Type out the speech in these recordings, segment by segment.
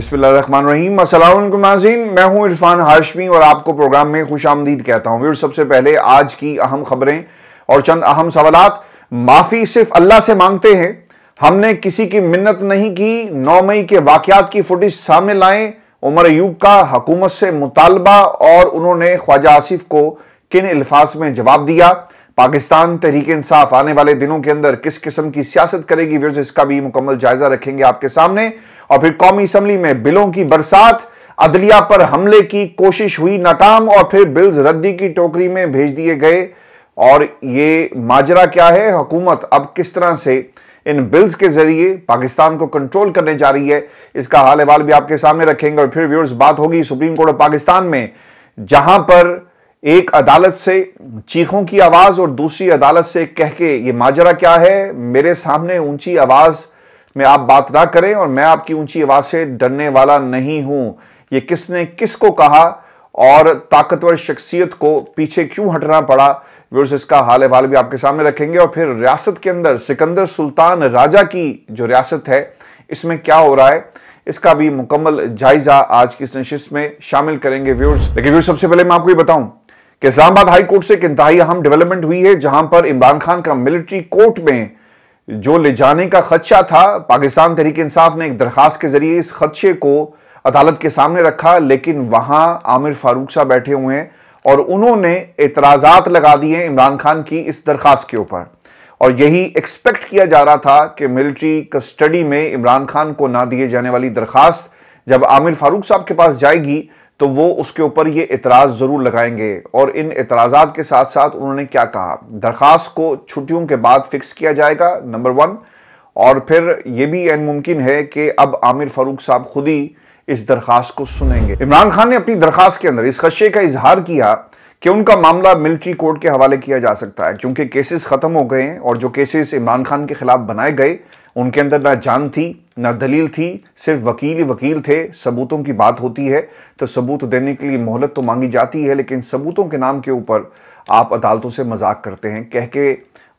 बिस्मिल्लाम नाजीन मैं हूं इरफान हाशमी और आपको प्रोग्राम में खुश आमदीद कहता हूं सबसे पहले आज की अहम खबरें और चंद अहम सवाल माफ़ी सिर्फ अल्लाह से मांगते हैं हमने किसी की मिन्नत नहीं की नौ मई के वाकत की फुटेज सामने लाए उमर अयूब का हकूमत से मुतालबा और उन्होंने ख्वाजा आसिफ को किन अल्फाज में जवाब दिया पाकिस्तान तहरीक इंसाफ आने वाले दिनों के अंदर किस किस्म की सियासत करेगी व्यर्ज इसका भी मुकम्मल जायजा रखेंगे आपके सामने और फिर कौमी असम्बली में बिलों की बरसात अदलिया पर हमले की कोशिश हुई नाकाम और फिर बिल्स रद्दी की टोकरी में भेज दिए गए और ये माजरा क्या है हुकूमत अब किस तरह से इन बिल्स के जरिए पाकिस्तान को कंट्रोल करने जा रही है इसका हाल अहाल भी आपके सामने रखेंगे और फिर व्यूअर्स बात होगी सुप्रीम कोर्ट ऑफ पाकिस्तान में जहां पर एक अदालत से चीखों की आवाज और दूसरी अदालत से कह के ये माजरा क्या है मेरे सामने ऊंची आवाज़ में आप बात ना करें और मैं आपकी ऊंची आवाज से डरने वाला नहीं हूं ये किसने किसको कहा और ताकतवर शख्सियत को पीछे क्यों हटना पड़ा व्यूर्स इसका हाल अहाल भी आपके सामने रखेंगे और फिर रियासत के अंदर सिकंदर सुल्तान राजा की जो रियासत है इसमें क्या हो रहा है इसका भी मुकम्मल जायजा आज की इस में शामिल करेंगे व्यूर्स लेकिन व्यूर्स सबसे पहले मैं आपको ये बताऊं कि इस्लामाबाद हाईकोर्ट से एक इंतहाई अहम डेवलपमेंट हुई है जहां पर इमरान खान का मिलिट्री कोर्ट में जो ले जाने का खदशा था पाकिस्तान तहरीक इंसाफ ने एक दरखास्त के जरिए इस खदशे को अदालत के सामने रखा लेकिन वहां आमिर फारूक साहब बैठे हुए हैं और उन्होंने एतराज़ात लगा दिए इमरान खान की इस दरखास्त के ऊपर और यही एक्सपेक्ट किया जा रहा था कि मिलिट्री कस्टडी में इमरान खान को ना दिए जाने वाली दरखास्त जब आमिर फारूक साहब के पास जाएगी तो वो उसके ऊपर ये इतराज़ ज़रूर लगाएंगे और इन इतराज़ात के साथ साथ उन्होंने क्या कहा दरख्वास को छुट्टियों के बाद फिक्स किया जाएगा नंबर वन और फिर ये भी मुमकिन है कि अब आमिर फ़ारूक साहब खुद ही इस दरख्वास्त को सुनेंगे इमरान खान ने अपनी दरख्वास्त के अंदर इस खदशे का इजहार किया कि उनका मामला मिलिट्री कोर्ट के हवाले किया जा सकता है क्योंकि केसेस ख़त्म हो गए हैं और जो केसेस इमरान खान के खिलाफ बनाए गए उनके अंदर ना जान थी ना दलील थी सिर्फ वकील ही वकील थे सबूतों की बात होती है तो सबूत देने के लिए मोहलत तो मांगी जाती है लेकिन सबूतों के नाम के ऊपर आप अदालतों से मजाक करते हैं कह के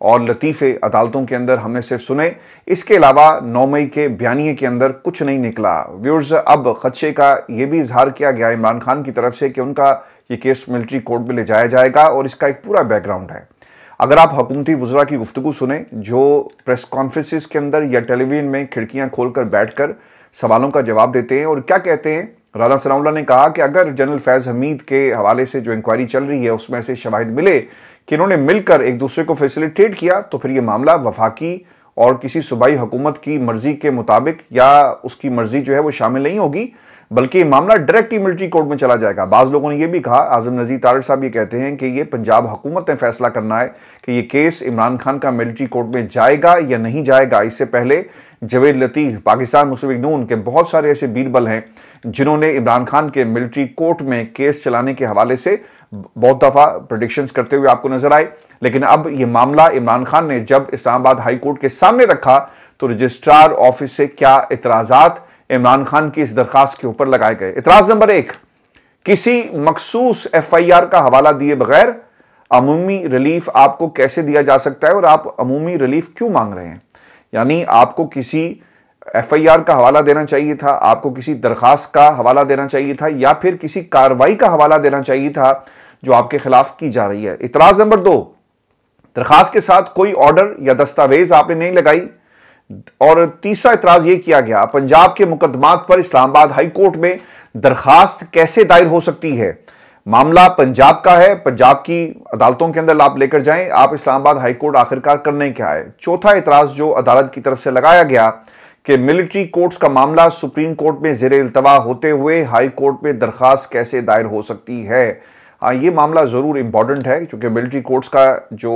और लतीफ़े अदालतों के अंदर हमने सिर्फ सुने इसके अलावा नौ मई के बयानी के अंदर कुछ नहीं निकला व्यूर्स अब खदशे का ये भी इजहार किया गया इमरान खान की तरफ से कि उनका ये केस मिलिट्री कोर्ट में ले जाया जाएगा और इसका एक पूरा बैकग्राउंड है अगर आप हकूमती वजरा की गुफ्तु सुने जो प्रेस कॉन्फ्रेंसिस के अंदर या टेलीविज़न में खिड़कियां खोलकर बैठकर सवालों का जवाब देते हैं और क्या कहते हैं राना सलाउल्ला ने कहा कि अगर जनरल फैज़ हमीद के हवाले से जो इंक्वायरी चल रही है उसमें ऐसे शवाहद मिले कि इन्होंने मिलकर एक दूसरे को फैसिलिटेट किया तो फिर ये मामला वफाकी और किसी सूबाई हुकूमत की मर्ज़ी के मुताबिक या उसकी मर्ज़ी जो है वो शामिल नहीं होगी बल्कि मामला डायरेक्ट ही मिलिट्री कोर्ट में चला जाएगा बाज़ लोगों ने यह भी कहा आजम नज़ीर तारड़ साहब ये कहते हैं कि ये पंजाब हुकूमत ने फैसला करना है कि ये केस इमरान खान का मिलिट्री कोर्ट में जाएगा या नहीं जाएगा इससे पहले जवेद लतीफ़ पाकिस्तान मुस्लिम नून के बहुत सारे ऐसे बीरबल हैं जिन्होंने इमरान खान के मिलिट्री कोर्ट में केस चलाने के हवाले से बहुत दफ़ा प्रोडिक्शन करते हुए आपको नजर आए लेकिन अब यह मामला इमरान खान ने जब इस्लामाबाद हाईकोर्ट के सामने रखा तो रजिस्ट्रार ऑफिस से क्या इतराजात इमरान खान की इस दरखास्त के ऊपर लगाए गए इतराज नंबर एक किसी मखसूस एफ आई आर का हवाला दिए बगैर अमूमी रिलीफ आपको कैसे दिया जा सकता है और आप अमूमी रिलीफ क्यों मांग रहे हैं यानी आपको किसी एफआईआर का हवाला देना चाहिए था आपको किसी दरखास्त का हवाला देना चाहिए था या फिर किसी कार्रवाई का हवाला देना चाहिए था जो आपके खिलाफ की जा रही है इतराज नंबर दो दरखास्त के साथ कोई ऑर्डर या दस्तावेज आपने नहीं लगाई और तीसरा इतराज यह किया गया पंजाब के मुकदमात पर इस्लामाबाद हाईकोर्ट में दरखास्त कैसे दायर हो सकती है मामला पंजाब का है पंजाब की अदालतों के अंदर आप लेकर जाएं आप इस्लामाबाद हाईकोर्ट आखिरकार करने क्या है चौथा इतराज जो अदालत की तरफ से लगाया गया कि मिलिट्री कोर्ट्स का मामला सुप्रीम कोर्ट में जेर अल्तवा होते हुए हाई कोर्ट में दरख्वास्त कैसे दायर हो सकती है हाँ ये मामला ज़रूर इम्पॉर्टेंट है क्योंकि मिलिट्री कोर्ट्स का जो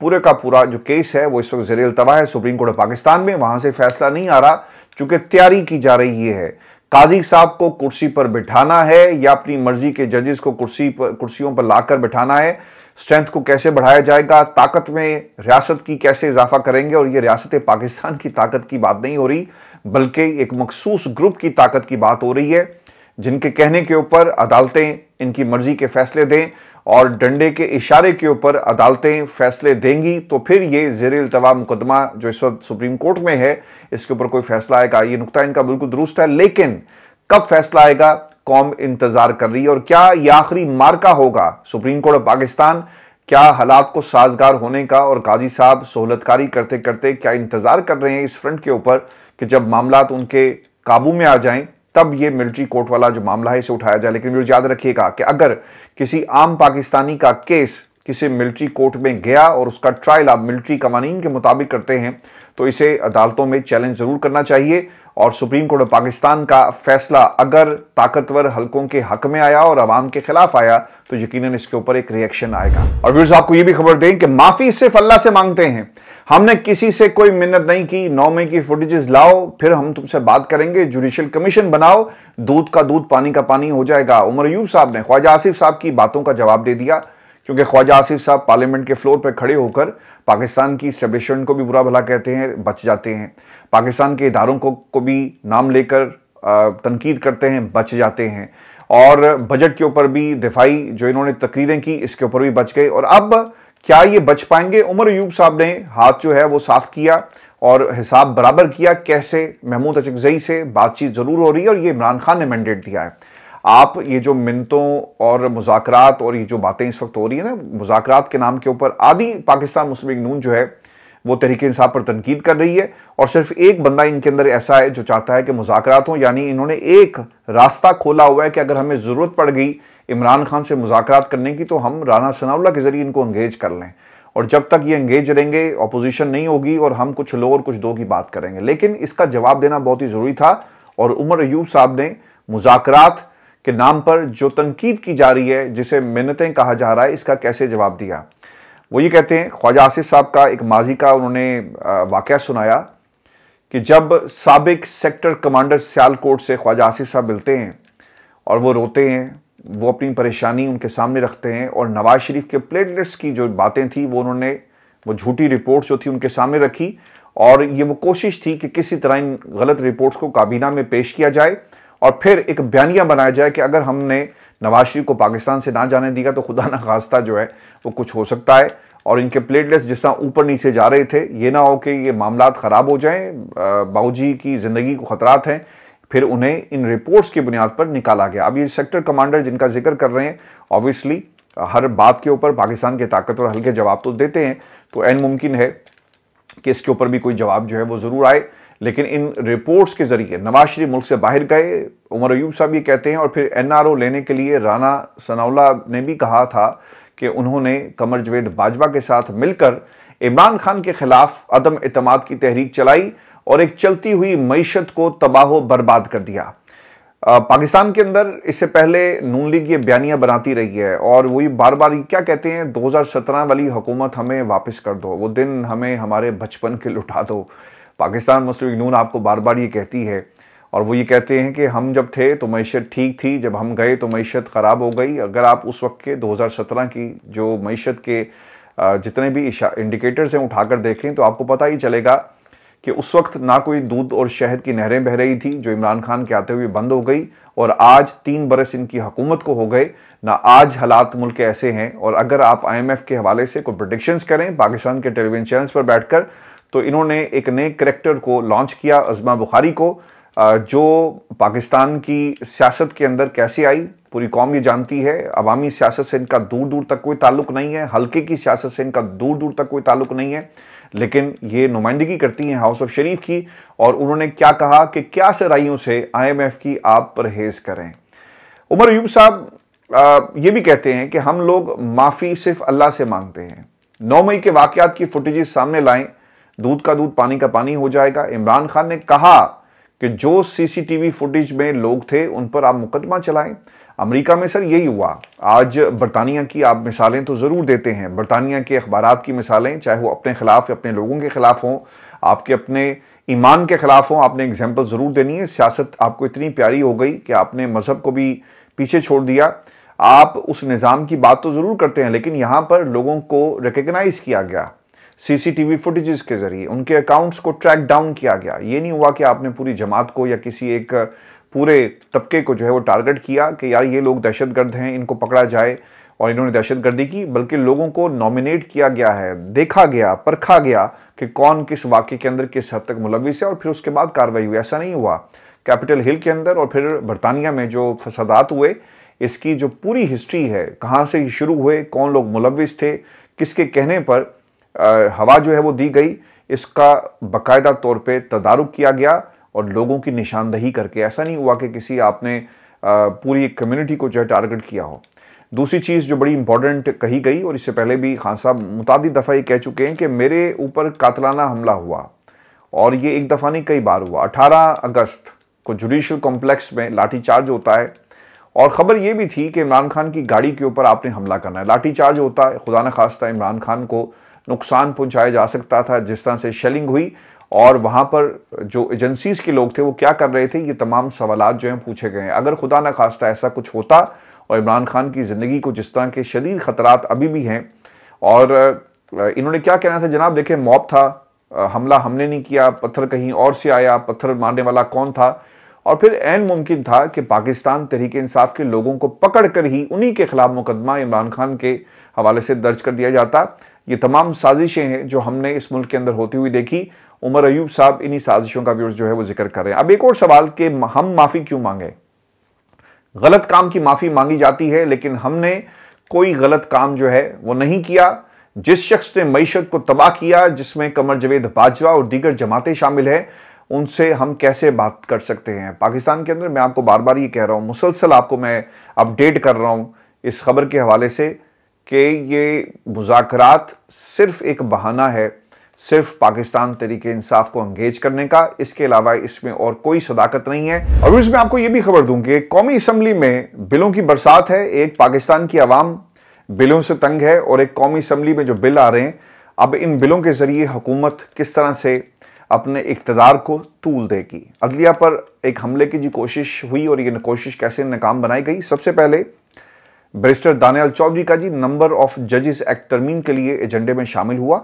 पूरे का पूरा जो केस है वो इस वक्त जेर अल्तवा है सुप्रीम कोर्ट ऑफ पाकिस्तान में वहाँ से फैसला नहीं आ रहा चूँकि तैयारी की जा रही है काजी साहब को कुर्सी पर बिठाना है या अपनी मर्जी के जजेस को कुर्सी पर कुर्सियों पर लाकर बिठाना है स्ट्रेंथ को कैसे बढ़ाया जाएगा ताकत में रियासत की कैसे इजाफा करेंगे और ये रियासत पाकिस्तान की ताकत की बात नहीं हो रही बल्कि एक मखसूस ग्रुप की ताकत की बात हो रही है जिनके कहने के ऊपर अदालतें इनकी मर्जी के फैसले दें और डंडे के इशारे के ऊपर अदालतें फैसले देंगी तो फिर ये जेर अल्तवा मुकदमा जो इस वक्त सुप्रीम कोर्ट में है इसके ऊपर कोई फैसला आएगा ये नुकता इनका बिल्कुल दुरुस्त है लेकिन कब फैसला आएगा कौम इंतजार कर रही है और क्या यह आखिरी मार्का होगा सुप्रीम कोर्ट ऑफ पाकिस्तान क्या हालात को साजगार होने का और काजी साहब सहूलतकारी करते करते क्या इंतजार कर रहे हैं इस फ्रंट के ऊपर कि जब मामला उनके काबू में आ जाएं तब ये मिलिट्री कोर्ट वाला जो मामला है इसे उठाया जाए लेकिन याद रखिएगा कि अगर किसी आम पाकिस्तानी का केस किसी मिलिट्री कोर्ट में गया और उसका ट्रायल आप मिलिट्री कवानीन के मुताबिक करते हैं तो इसे अदालतों में चैलेंज जरूर करना चाहिए और सुप्रीम कोर्ट ऑफ पाकिस्तान का फैसला अगर ताकतवर हलकों के हक में आया और आवाम के खिलाफ आया तो यकीनन इसके ऊपर एक रिएक्शन आएगा और व्यूर्स आपको यह भी खबर दें कि माफी सिर्फ अल्लाह से मांगते हैं हमने किसी से कोई मिन्नत नहीं की नौ मई की फुटेजेस लाओ फिर हम तुमसे बात करेंगे जुडिशियल कमीशन बनाओ दूध का दूध पानी का पानी हो जाएगा उमर यूब साहब ने ख्वाजा आसिफ साहब की बातों का जवाब दे दिया क्योंकि ख्वाजा आसिफ साहब पार्लियामेंट के फ्लोर पर खड़े होकर पाकिस्तान की सेबेशन को भी बुरा भला कहते हैं बच जाते हैं पाकिस्तान के इदारों को को भी नाम लेकर तनकीद करते हैं बच जाते हैं और बजट के ऊपर भी दिफाई जो इन्होंने तकरीरें की इसके ऊपर भी बच गए और अब क्या ये बच पाएंगे उमर अयूब साहब ने हाथ जो है वो साफ किया और हिसाब बराबर किया कैसे महमूद अचगजई से बातचीत ज़रूर हो रही है और ये इमरान खान ने मैंडेट दिया है आप ये जो मिनतों और मुजाकरात और ये जो बातें इस वक्त हो रही है ना मुजाकरात के नाम के ऊपर आदि पाकिस्तान मुस्लिम नून जो है वो तरीके इंसाफ पर तनकीद कर रही है और सिर्फ एक बंदा इनके अंदर ऐसा है जो चाहता है कि मुजाकरात हों यानी इन्होंने एक रास्ता खोला हुआ है कि अगर हमें ज़रूरत पड़ गई इमरान खान से मुजाकरात करने की तो हम राना सनाउल्ला के ज़रिए इनको इंगेज कर लें और जब तक ये इंगेज रहेंगे अपोजिशन नहीं होगी और हम कुछ लो और कुछ दो की बात करेंगे लेकिन इसका जवाब देना बहुत ही ज़रूरी था और उमर अयूब साहब ने मुजाकरात के नाम पर जो तनकीद की जा रही है जिसे मिन्नतें कहा जा रहा है इसका कैसे जवाब दिया वो ये कहते हैं ख्वाजा आसिफ साहब का एक माजी का उन्होंने वाक़ सुनाया कि जब सबक सेक्टर कमांडर सियालकोट से ख्वाजा आसिफ साहब मिलते हैं और वो रोते हैं वो अपनी परेशानी उनके सामने रखते हैं और नवाज शरीफ के प्लेटलेट्स की जो बातें थी वो उन्होंने वो झूठी रिपोर्ट्स जो थी उनके सामने रखी और ये वो कोशिश थी कि किसी तरह इन गलत रिपोर्ट्स को काबीना में पेश किया जाए और फिर एक बयानिया बनाया जाए कि अगर हमने नवाज शरीफ को पाकिस्तान से ना जाने दिया तो खुदा ना खास्ता जो है वो कुछ हो सकता है और इनके प्लेटलेट्स जिस तरह ऊपर नीचे जा रहे थे ये ना हो कि ये मामला ख़राब हो जाएँ बाऊजी की ज़िंदगी को खतरा हैं फिर उन्हें इन रिपोर्ट्स की बुनियाद पर निकाला गया अब ये सेक्टर कमांडर जिनका जिक्र कर रहे हैं ऑब्वियसली हर बात के ऊपर पाकिस्तान के ताकतवर हल्के जवाब तो देते हैं तो एन मुमकिन है कि इसके ऊपर भी कोई जवाब जो है वो ज़रूर आए लेकिन इन रिपोर्ट्स के जरिए नवाज शरीफ मुल्क से बाहर गए उमर अयूब साहब ये कहते हैं और फिर एनआरओ लेने के लिए राना सनाउला ने भी कहा था कि उन्होंने कमर जवेद बाजवा के साथ मिलकर इमरान खान के खिलाफ अदम अतमाद की तहरीक चलाई और एक चलती हुई मीशत को तबाह बर्बाद कर दिया पाकिस्तान के अंदर इससे पहले नून लीग ये बयानियाँ बनाती रही है और वही बार बार क्या कहते हैं 2017 वाली हुकूमत हमें वापस कर दो वो दिन हमें हमारे बचपन के लुटा दो पाकिस्तान मुस्लिम नून आपको बार बार ये कहती है और वो ये कहते हैं कि हम जब थे तो मीशत ठीक थी जब हम गए तो मीशत ख़राब हो गई अगर आप उस वक्त के 2017 की जो मीशत के जितने भी इंडिकेटर्स हैं उठाकर देखें तो आपको पता ही चलेगा कि उस वक्त ना कोई दूध और शहद की नहरें बह रही थी जो इमरान खान के आते हुए बंद हो गई और आज तीन बरस इनकी हुकूमत को हो गए ना आज हालात मुल्क ऐसे हैं और अगर आप आईएमएफ के हवाले से कोई प्रडिक्शंस करें पाकिस्तान के टेलीविजन चैनल्स पर बैठकर तो इन्होंने एक नए करेक्टर को लॉन्च किया अजमा बुखारी को जो पाकिस्तान की सियासत के अंदर कैसे आई पूरी कौम ये जानती है अवामी सियासत से इनका दूर दूर तक कोई ताल्लुक नहीं है हल्के की सियासत से इनका दूर दूर तक कोई ताल्लुक नहीं है लेकिन ये नुमाइंदगी करती हैं हाउस ऑफ शरीफ की और उन्होंने क्या कहा कि क्या सराइयों से आईएमएफ की आप परहेज करें उमर यूब साहब ये भी कहते हैं कि हम लोग माफ़ी सिर्फ अल्लाह से मांगते हैं नौ मई के वाकत की फुटेज सामने लाएं दूध का दूध पानी का पानी हो जाएगा इमरान खान ने कहा कि जो सीसीटीवी फुटेज में लोग थे उन पर आप मुकदमा चलाएं अमेरिका में सर यही हुआ आज बरतानिया की आप मिसालें तो ज़रूर देते हैं बरतानिया के अखबार की मिसालें चाहे वो अपने ख़िलाफ़ या अपने लोगों के ख़िलाफ़ हों आपके अपने ईमान के ख़िलाफ़ हों आपने एग्जाम्पल ज़रूर देनी है सियासत आपको इतनी प्यारी हो गई कि आपने मज़हब को भी पीछे छोड़ दिया आप उस निज़ाम की बात तो ज़रूर करते हैं लेकिन यहाँ पर लोगों को रिकगनाइज़ किया गया सीसीटीवी फुटेजेस के जरिए उनके अकाउंट्स को ट्रैक डाउन किया गया ये नहीं हुआ कि आपने पूरी जमात को या किसी एक पूरे तबके को जो है वो टारगेट किया कि यार ये लोग दहशतगर्द हैं इनको पकड़ा जाए और इन्होंने दहशतगर्दी की बल्कि लोगों को नॉमिनेट किया गया है देखा गया परखा गया कि कौन किस वाक्य के अंदर किस हद तक मुलविस है और फिर उसके बाद कार्रवाई हुई ऐसा नहीं हुआ कैपिटल हिल के अंदर और फिर बरतानिया में जो फसादात हुए इसकी जो पूरी हिस्ट्री है कहाँ से शुरू हुए कौन लोग मुलविस थे किसके कहने पर हवा जो है वो दी गई इसका बकायदा तौर पे तदारुक किया गया और लोगों की निशानदही करके ऐसा नहीं हुआ कि किसी आपने पूरी कम्युनिटी को जो है टारगेट किया हो दूसरी चीज़ जो बड़ी इंपॉर्टेंट कही गई और इससे पहले भी खान साहब मुताद दफ़ा ये कह चुके हैं कि मेरे ऊपर कातलाना हमला हुआ और ये एक दफ़ा नहीं कई बार हुआ अठारह अगस्त को जुडिशल कॉम्प्लेक्स में लाठीचार्ज होता है और ख़बर ये भी थी कि इमरान खान की गाड़ी के ऊपर आपने हमला करना है लाठीचार्ज होता है खुदा न खास्ता इमरान खान को नुकसान पहुंचाया जा सकता था जिस तरह से शेलिंग हुई और वहाँ पर जो एजेंसीज के लोग थे वो क्या कर रहे थे ये तमाम सवाल जो हैं पूछे गए हैं अगर खुदा न खास्ता ऐसा कुछ होता और इमरान खान की ज़िंदगी को जिस तरह के शदीद ख़तरात अभी भी हैं और इन्होंने क्या कहना था जनाब देखें मॉब था हमला हमने नहीं किया पत्थर कहीं और से आया पत्थर मारने वाला कौन था और फिर एन मुमकिन था कि पाकिस्तान तहरीक इंसाफ के लोगों को पकड़ कर ही उन्हीं के खिलाफ मुकदमा इमरान खान के हवाले से दर्ज कर दिया जाता ये तमाम साजिशें हैं जो हमने इस मुल्क के अंदर होती हुई देखी उमर अयूब साहब इन्हीं साजिशों का व्यूर्स जो है वो जिक्र कर रहे हैं अब एक और सवाल कि हम माफ़ी क्यों मांगे गलत काम की माफ़ी मांगी जाती है लेकिन हमने कोई गलत काम जो है वो नहीं किया जिस शख्स ने मीशत को तबाह किया जिसमें कमर जवेद बाजवा और दीगर जमातें शामिल हैं उनसे हम कैसे बात कर सकते हैं पाकिस्तान के अंदर मैं आपको बार बार ये कह रहा हूँ मुसलसल आपको मैं अपडेट कर रहा हूँ इस खबर के हवाले से कि ये मुजाकर सिर्फ एक बहाना है सिर्फ पाकिस्तान तरीके इंसाफ को अंगेज करने का इसके अलावा इसमें और कोई सदाकत नहीं है और इसमें आपको यह भी खबर दूं कि कौमी असम्बली में बिलों की बरसात है एक पाकिस्तान की आवाम बिलों से तंग है और एक कौमी असम्बली में जो बिल आ रहे हैं अब इन बिलों के ज़रिए हुकूमत किस तरह से अपने इकतदार को तूल देगी अदलिया पर एक हमले की जी कोशिश हुई और ये कोशिश कैसे नाकाम बनाई गई सबसे पहले बैरिस्टर दानियाल चौधरी का जी नंबर ऑफ जजेस एक्ट तरमीम के लिए एजेंडे में शामिल हुआ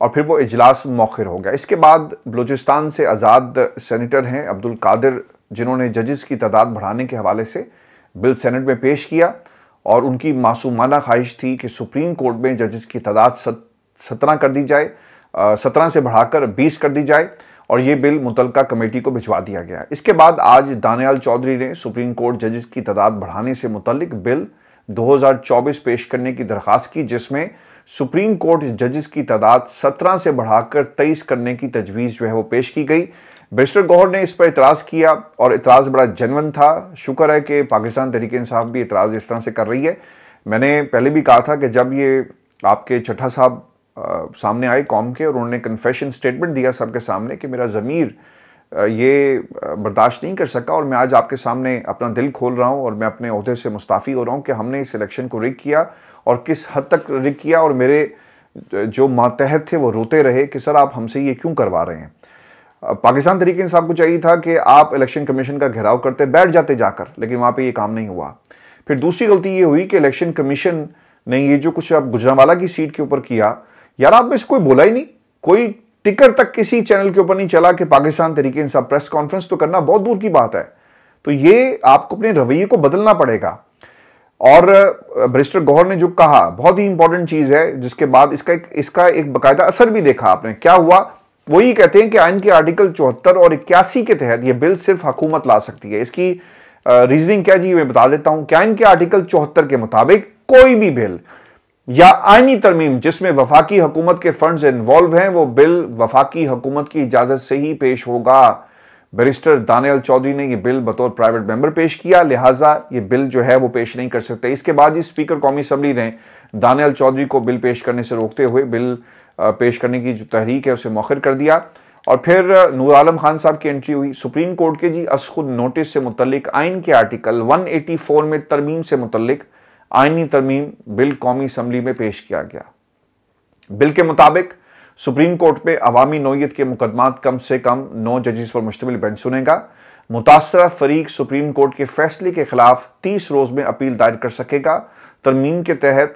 और फिर वो इजलास मौखर हो गया इसके बाद बलूचिस्तान से आज़ाद सेनेटर हैं अब्दुल कादिर जिन्होंने जजेस की तादाद बढ़ाने के हवाले से बिल सेनेट में पेश किया और उनकी मासूमाना ख्वाहिश थी कि सुप्रीम कोर्ट में जजेस की तादाद सत्रह कर दी जाए सत्रह से बढ़ाकर बीस कर दी जाए और ये बिल मुतलका कमेटी को भिजवा दिया गया इसके बाद आज दानियाल चौधरी ने सुप्रीम कोर्ट जजेस की तादाद बढ़ाने से मुतलिक बिल 2024 पेश करने की दरखास्त की जिसमें सुप्रीम कोर्ट जजेस की तादाद 17 से बढ़ाकर 23 करने की तजवीज़ जो है वो पेश की गई बेस्टर गौहर ने इस पर इतराज़ किया और इतराज़ बड़ा जनवन था शुक्र है कि पाकिस्तान तरीके इंसाफ भी इतराज़ इस तरह से कर रही है मैंने पहले भी कहा था कि जब ये आपके चट्ठा साहब सामने आए कॉम के और उन्होंने कन्फेशन स्टेटमेंट दिया सबके सामने कि मेरा ज़मीर ये बर्दाश्त नहीं कर सका और मैं आज आपके सामने अपना दिल खोल रहा हूँ और मैं अपने अहदे से मुस्ताफ़ी हो रहा हूँ कि हमने इस इलेक्शन को रिक किया और किस हद तक रिक किया और मेरे जो मातहत थे वो रोते रहे कि सर आप हमसे ये क्यों करवा रहे हैं पाकिस्तान तरीके से को चाहिए था कि आप इलेक्शन कमीशन का घेराव करते बैठ जाते जाकर लेकिन वहाँ पर ये काम नहीं हुआ फिर दूसरी गलती ये हुई कि इलेक्शन कमीशन ने ये जो कुछ आप गुजरावाला की सीट के ऊपर किया यार आप इसको कोई बोला ही नहीं कोई टिकर तक किसी चैनल के ऊपर नहीं चला कि पाकिस्तान तरीके इंसाफ प्रेस कॉन्फ्रेंस तो करना बहुत दूर की बात है तो ये आपको अपने रवैये को बदलना पड़ेगा और बरिस्टर गौहर ने जो कहा बहुत ही इंपॉर्टेंट चीज़ है जिसके बाद इसका एक इसका एक बकायदा असर भी देखा आपने क्या हुआ वही कहते हैं कि आइन के आर्टिकल चौहत्तर और इक्यासी के तहत यह बिल सिर्फ हकूमत ला सकती है इसकी रीजनिंग क्या जी मैं बता देता हूं क्या इनके आर्टिकल चौहत्तर के मुताबिक कोई भी बिल या आइनी तरमीम जिसमें वफाकी हकूमत के फंड इन्वॉल्व हैं वो बिल वफाकी हकूमत की इजाज़त से ही पेश होगा बैरिस्टर दानियल चौधरी ने यह बिल बतौर प्राइवेट मेंबर पेश किया लिहाजा ये बिल जो है वो पेश नहीं कर सकते इसके बाद ही स्पीकर कौमी असम्बली ने दानियल चौधरी को बिल पेश करने से रोकते हुए बिल पेश करने की जो तहरीक है उसे मौखर कर दिया और फिर नूर आलम खान साहब की एंट्री हुई सुप्रीम कोर्ट के जी असखुद नोटिस से मुतलिक आइन के आर्टिकल वन एटी फोर में तरमीम से मुतलिक आइनी तरमीम बिल कौमी असम्बली में पेश किया गया बिल के मुताबिक सुप्रीम कोर्ट में अवामी नोयत के मुकदमा कम से कम नौ जजेस पर मुश्तमिल बेंच सुनेगा मुतासर फरीक सुप्रीम कोर्ट के फैसले के खिलाफ तीस रोज़ में अपील दायर कर सकेगा तरमीम के तहत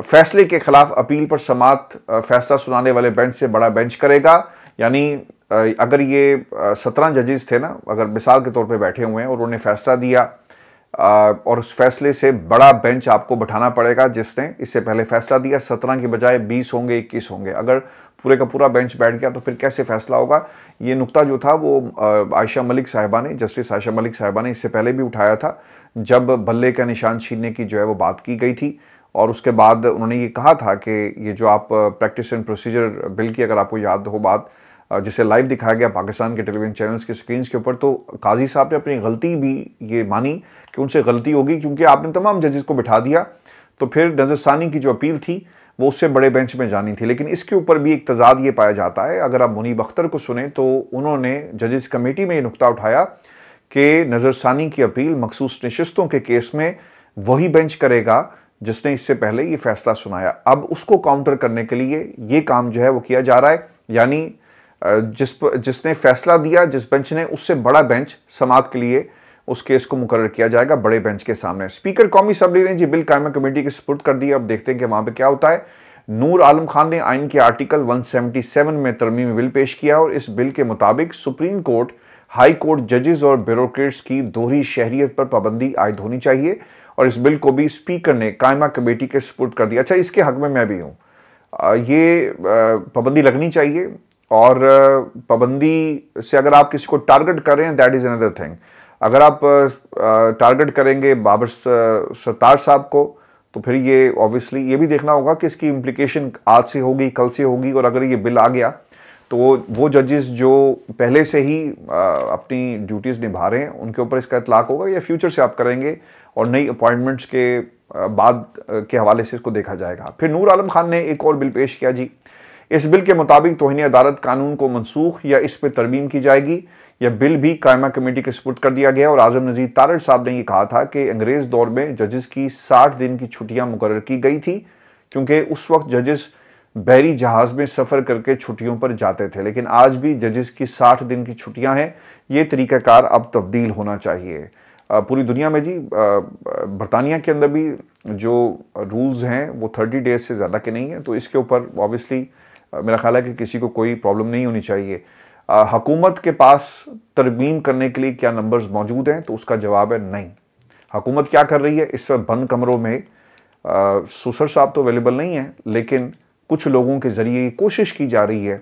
फैसले के खिलाफ अपील पर समात फैसला सुनाने वाले बेंच से बड़ा बेंच करेगा यानी अगर ये सत्रह जजेस थे ना अगर मिसाल के तौर पे बैठे हुए हैं और उन्होंने फैसला दिया और उस फैसले से बड़ा बेंच आपको बैठाना पड़ेगा जिसने इससे पहले फैसला दिया सत्रह की बजाय बीस होंगे इक्कीस होंगे अगर पूरे का पूरा बेंच बैठ गया तो फिर कैसे फैसला होगा ये नुकता जो था वो आयशा मलिक साहिबा ने जस्टिस आयशा मलिक साहिबा ने इससे पहले भी उठाया था जब बल्ले का निशान छीनने की जो है वो बात की गई थी और उसके बाद उन्होंने ये कहा था कि ये जो आप प्रैक्टिस एंड प्रोसीजर बिल की अगर आपको याद हो बात जिसे लाइव दिखाया गया पाकिस्तान के टेलीविजन चैनल्स के स्क्रीन्स के ऊपर तो काजी साहब ने अपनी गलती भी ये मानी कि उनसे गलती होगी क्योंकि आपने तमाम जजेस को बिठा दिया तो फिर नजरसानी की जो अपील थी वो उससे बड़े बेंच में जानी थी लेकिन इसके ऊपर भी एक तजाद ये पाया जाता है अगर आप मुनीब अख्तर को सुने तो उन्होंने जजेस कमेटी में ये नुकता उठाया कि नज़रसानी की अपील मखसूस नशस्तों के केस में वही बेंच करेगा जिसने इससे पहले ये फैसला सुनाया अब उसको काउंटर करने के लिए ये काम जो है वो किया जा रहा है यानी जिस पर जिसने फैसला दिया जिस बेंच ने उससे बड़ा बेंच समात के लिए उस केस को मुकर किया जाएगा बड़े बेंच के सामने स्पीकर कौमी सबली ने जी बिल कायमा कमेटी के सपोर्ट कर दिया अब देखते हैं कि वहां पर क्या होता है नूर आलम खान ने आइन के आर्टिकल 177 में तरमीम बिल पेश किया और इस बिल के मुताबिक सुप्रीम कोर्ट हाई कोर्ट जजेस और ब्यूरोट्स की दोहरी शहरीत पर पाबंदी आयद होनी चाहिए और इस बिल को भी स्पीकर ने कायमा कमेटी के सपोर्ट कर दिया अच्छा इसके हक में मैं भी हूँ ये पाबंदी लगनी चाहिए और पाबंदी से अगर आप किसी को टारगेट कर रहे हैं दैट इज़ अनदर थिंग अगर आप टारगेट करेंगे बाबर सत्तार साहब को तो फिर ये ऑब्वियसली ये भी देखना होगा कि इसकी इम्प्लीकेशन आज से होगी कल से होगी और अगर ये बिल आ गया तो वो वो जजेस जो पहले से ही आ, अपनी ड्यूटीज़ निभा रहे हैं उनके ऊपर इसका इतलाक होगा या फ्यूचर से आप करेंगे और नई अपॉइंटमेंट्स के बाद के हवाले से इसको देखा जाएगा फिर नूर आलम खान ने एक और बिल पेश किया जी इस बिल के मुताबिक तोहनी अदालत कानून को मनसूख या इस पर तरमीम की जाएगी यह बिल भी कायमा कमेटी के सपुर्द कर दिया गया और आजम नजीर तारड़ साहब ने यह कहा था कि अंग्रेज़ दौर में जजेस की साठ दिन की छुट्टियाँ मुकर की गई थी क्योंकि उस वक्त जजेस बहरी जहाज में सफ़र करके छुट्टियों पर जाते थे लेकिन आज भी जजेस की साठ दिन की छुट्टियां हैं ये तरीक़ाकार अब तब्दील होना चाहिए पूरी दुनिया में जी बरतानिया के अंदर भी जो रूल्स हैं वो थर्टी डेज से ज़्यादा के नहीं हैं तो इसके ऊपर ऑब्वियसली मेरा ख्याल है कि किसी को कोई प्रॉब्लम नहीं होनी चाहिए हकूमत के पास तरमीम करने के लिए क्या नंबर्स मौजूद हैं तो उसका जवाब है नहीं हकूमत क्या कर रही है इस वक्त बंद कमरों में सुसर साहब तो अवेलेबल नहीं है लेकिन कुछ लोगों के ज़रिए कोशिश की जा रही है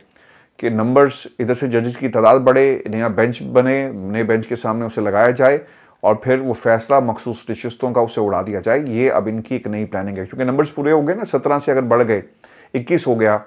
कि नंबर्स इधर से जजेस की तादाद बढ़े नया बेंच बने नए बेंच के सामने उसे लगाया जाए और फिर वो फैसला मखसूस नशस्तों का उसे उड़ा दिया जाए ये अब इनकी एक नई प्लानिंग है क्योंकि नंबर्स पूरे हो गए ना सत्रह से अगर बढ़ गए इक्कीस हो गया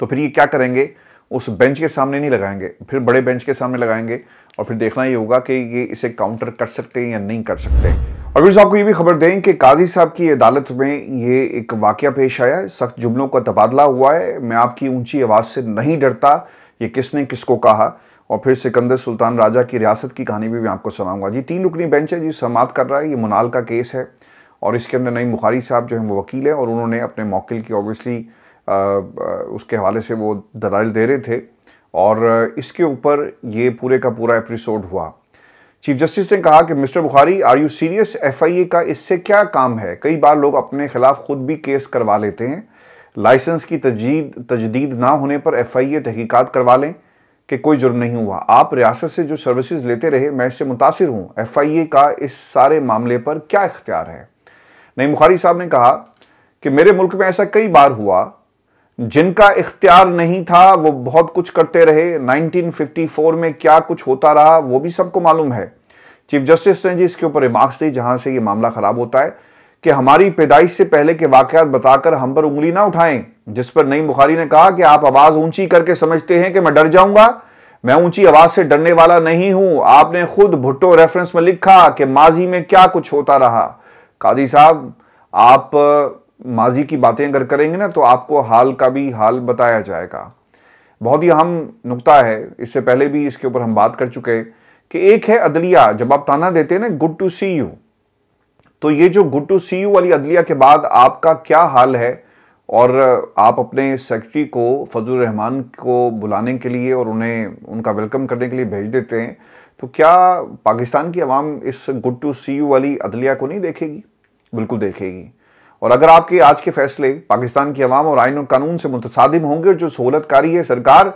तो फिर ये क्या करेंगे उस बेंच के सामने नहीं लगाएंगे फिर बड़े बेंच के सामने लगाएंगे और फिर देखना ये होगा कि ये इसे काउंटर कर सकते हैं या नहीं कर सकते और फिर आपको ये भी खबर दें कि काजी साहब की अदालत में ये एक वाक्य पेश आया है सख्त जुमलों का तबादला हुआ है मैं आपकी ऊंची आवाज़ से नहीं डरता ये किसने किसको कहा और फिर सिकंदर सुल्तान राजा की रियासत की कहानी भी मैं आपको सुनाऊंगा जी तीन रुकनी बेंच है जी समात कर रहा है ये मुनाल का केस है और इसके अंदर नई बुखारी साहब जो है वो वकील हैं और उन्होंने अपने मौकिल की ऑब्वियसली उसके हवाले से वो दलाल दे रहे थे और इसके ऊपर ये पूरे का पूरा एपिसोड हुआ चीफ जस्टिस ने कहा कि mister Bukhari are you serious FIA का इससे क्या काम है कई बार लोग अपने खिलाफ खुद भी केस करवा लेते हैं लाइसेंस की तजीद तजदीद ना होने पर एफआईए तहकीकात करवा लें कि कोई जुर्म नहीं हुआ आप रियासत से जो सर्विसेज लेते रहे मैं इससे मुतासर हूँ एफ आई ए का इस सारे मामले पर क्या इख्तियार है नई बुखारी साहब ने कहा कि मेरे मुल्क में ऐसा कई बार हुआ जिनका इख्तियार नहीं था वो बहुत कुछ करते रहे 1954 में क्या कुछ होता रहा वो भी सबको मालूम है चीफ जस्टिस ने जी इसके ऊपर रिमार्क्स दी जहां से ये मामला खराब होता है कि हमारी पैदाइश से पहले के वाकयात बताकर हम पर उंगली ना उठाएं जिस पर नई बुखारी ने कहा कि आप आवाज ऊंची करके समझते हैं कि मैं डर जाऊंगा मैं ऊंची आवाज से डरने वाला नहीं हूं आपने खुद भुट्टो रेफरेंस में लिखा कि माजी में क्या कुछ होता रहा काजी साहब आप माजी की बातें अगर करेंगे ना तो आपको हाल का भी हाल बताया जाएगा बहुत ही अहम नुकता है इससे पहले भी इसके ऊपर हम बात कर चुके हैं कि एक है अदलिया जब आप ताना देते हैं ना गुड टू सी यू तो ये जो गुड टू सी यू वाली अदलिया के बाद आपका क्या हाल है और आप अपने सेक्रेटरी को फजल रहमान को बुलाने के लिए और उन्हें उनका वेलकम करने के लिए भेज देते हैं तो क्या पाकिस्तान की आवाम इस गुड टू सी यू वाली अदलिया को नहीं देखेगी बिल्कुल देखेगी और अगर आपके आज के फैसले पाकिस्तान की अवाम और आयन और कानून से मुतसादिम होंगे और जो सहूलतकारी है सरकार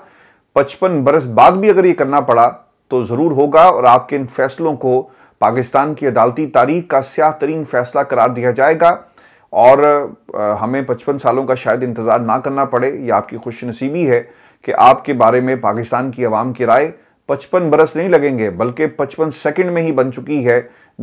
पचपन बरस बाद भी अगर ये करना पड़ा तो ज़रूर होगा और आपके इन फैसलों को पाकिस्तान की अदालती तारीख का स्याह तरीन फैसला करार दिया जाएगा और हमें पचपन सालों का शायद इंतज़ार ना करना पड़े यह आपकी खुश नसीबी है कि आपके बारे में पाकिस्तान की आवाम की राय पचपन बरस नहीं लगेंगे बल्कि पचपन सेकेंड में ही बन चुकी है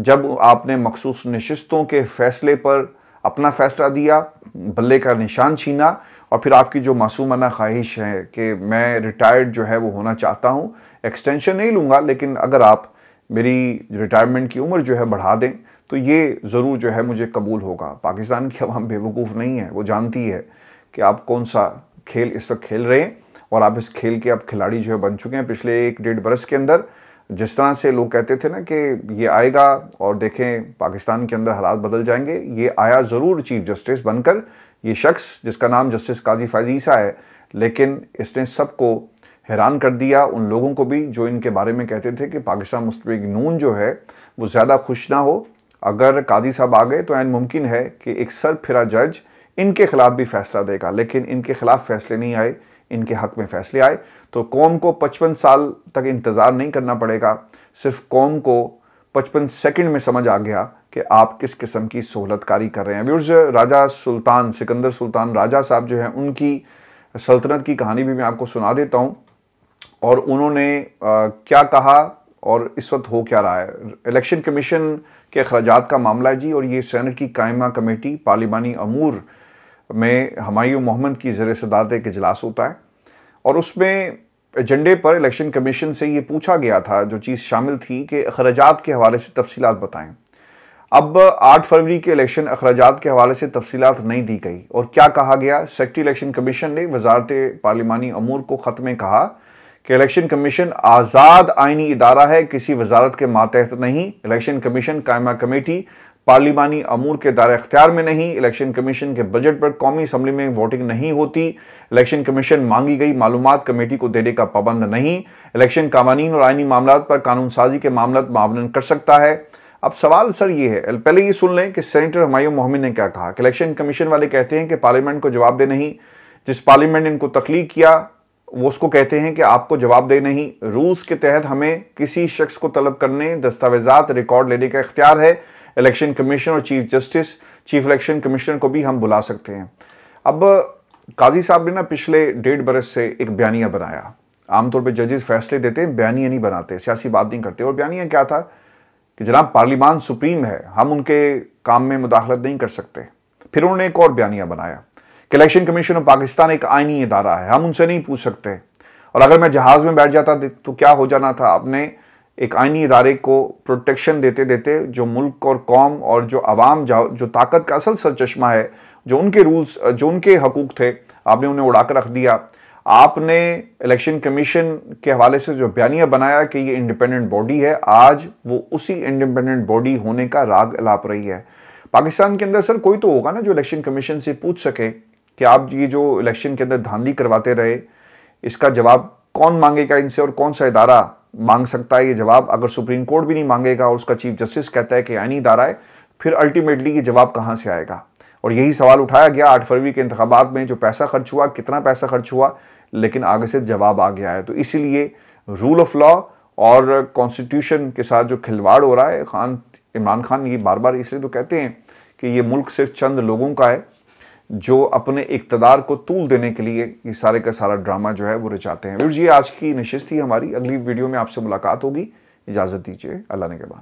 जब आपने मखसूस नशस्तों के फैसले पर अपना फैसला दिया बल्ले का निशान छीना और फिर आपकी जो मासूमाना ख्वाहिश है कि मैं रिटायर्ड जो है वो होना चाहता हूँ एक्सटेंशन नहीं लूँगा लेकिन अगर आप मेरी रिटायरमेंट की उम्र जो है बढ़ा दें तो ये ज़रूर जो है मुझे कबूल होगा पाकिस्तान की अवाम बेवकूफ़ नहीं है वो जानती है कि आप कौन सा खेल इस वक्त खेल रहे हैं और आप इस खेल के अब खिलाड़ी जो है बन चुके हैं पिछले एक डेढ़ बरस के अंदर जिस तरह से लोग कहते थे ना कि ये आएगा और देखें पाकिस्तान के अंदर हालात बदल जाएंगे ये आया ज़रूर चीफ जस्टिस बनकर ये शख्स जिसका नाम जस्टिस काजी फैजीसा है लेकिन इसने सबको हैरान कर दिया उन लोगों को भी जो इनके बारे में कहते थे कि पाकिस्तान मुस्तबिक नून जो है वो ज़्यादा खुश ना हो अगर कादी साहब आ गए तो एन मुमकिन है कि एक सर फिरा जज इनके खिलाफ भी फैसला देगा लेकिन इनके खिलाफ फैसले नहीं आए इनके हक में फैसले आए तो कौम को 55 साल तक इंतज़ार नहीं करना पड़ेगा सिर्फ कौम को 55 सेकंड में समझ आ गया कि आप किस किस्म की सहूलतकारी कर रहे हैं व्यूर्स राजा सुल्तान सिकंदर सुल्तान राजा साहब जो हैं उनकी सल्तनत की कहानी भी मैं आपको सुना देता हूँ और उन्होंने आ, क्या कहा और इस वक्त हो क्या रहा है इलेक्शन कमीशन के अखराज का मामला है जी और ये सैनट की कायमा कमेटी पार्लिमानी अमूर में हमायूं मोहम्मद की ज़र सदारत एक इजलास होता है और उसमें एजेंडे पर इलेक्शन कमीशन से ये पूछा गया था जो चीज़ शामिल थी कि अखराज के हवाले से तफसीत बताएं अब 8 फरवरी के इलेक्शन अखराज के हवाले से तफसीत नहीं दी गई और क्या कहा गया सेक्रेटरी इलेक्शन कमीशन ने वजारत पार्लिमानी अमूर को ख़त में कहा कि इलेक्शन कमीशन आज़ाद आइनी इदारा है किसी वजारत के मातहत नहीं इलेक्शन कमीशन कायमा कमेटी पार्लिमानी अमूर के दायरे अख्तियार में नहीं इलेक्शन कमीशन के बजट पर कौमी असम्बली में वोटिंग नहीं होती इलेक्शन कमीशन मांगी गई मालूम कमेटी को देने का पाबंद नहीं इलेक्शन कवानीन और आइनी मामला पर कानून साजी के मामला मावन कर सकता है अब सवाल सर ये है पहले ये सुन लें कि सेनेटर हमायूं मोहम्मद ने क्या कहा कि इलेक्शन कमीशन वाले कहते हैं कि पार्लियामेंट को जवाब दे नहीं जिस पार्लियामेंट ने इनको तख्लीक किया वो उसको कहते हैं कि आपको जवाब दे नहीं रूस के तहत हमें किसी शख्स को तलब करने दस्तावेजात रिकॉर्ड लेने का इख्तियार है इलेक्शन कमीशन और chief justice chief election commission को भी हम बुला सकते हैं अब काजी साहब ने ना पिछले डेढ़ बरस से एक बयानिया बनाया आमतौर पर जजेस फैसले देते हैं बयानिया नहीं बनाते सियासी बात नहीं करते और बयानिया क्या था कि जनाब पार्लिमान सुप्रीम है हम उनके काम में मुदाखलत नहीं कर सकते फिर उन्होंने एक और बयानिया बनाया कि इलेक्शन कमीशन ऑफ पाकिस्तान एक आइनी इदारा है हम उनसे नहीं पूछ सकते और अगर मैं जहाज़ में बैठ जाता तो क्या हो जाना था आपने एक आइनी इदारे को प्रोटेक्शन देते देते जो मुल्क और कौम और जो आवाम जो ताकत का असल सर चश्मा है जो उनके रूल्स जो उनके हकूक थे आपने उन्हें उड़ा कर रख दिया आपने इलेक्शन कमीशन के हवाले से जो बयानिया बनाया कि ये इंडिपेंडेंट बॉडी है आज वो उसी इंडिपेंडेंट बॉडी होने का राग लाप रही है पाकिस्तान के अंदर सर कोई तो होगा ना जो इलेक्शन कमीशन से पूछ सके कि आप ये जो इलेक्शन के अंदर धांधली करवाते रहे इसका जवाब कौन मांगेगा इनसे और कौन सा इदारा मांग सकता है ये जवाब अगर सुप्रीम कोर्ट भी नहीं मांगेगा और उसका चीफ जस्टिस कहता है कि आईनी इदारा है फिर अल्टीमेटली ये जवाब कहाँ से आएगा और यही सवाल उठाया गया आठ फरवरी के इंतबात में जो पैसा खर्च हुआ कितना पैसा खर्च हुआ लेकिन आगे से जवाब आ गया है तो इसीलिए रूल ऑफ लॉ और कॉन्स्टिट्यूशन के साथ जो खिलवाड़ हो रहा है खान इमरान खान ये बार बार इसलिए तो कहते हैं कि ये मुल्क सिर्फ चंद लोगों का है जो अपने इकतदार को तूल देने के लिए ये सारे का सारा ड्रामा जो है वो रचाते हैं जी आज की नशस्त थी हमारी अगली वीडियो में आपसे मुलाकात होगी इजाज़त दीजिए अल्लाह ने के बाद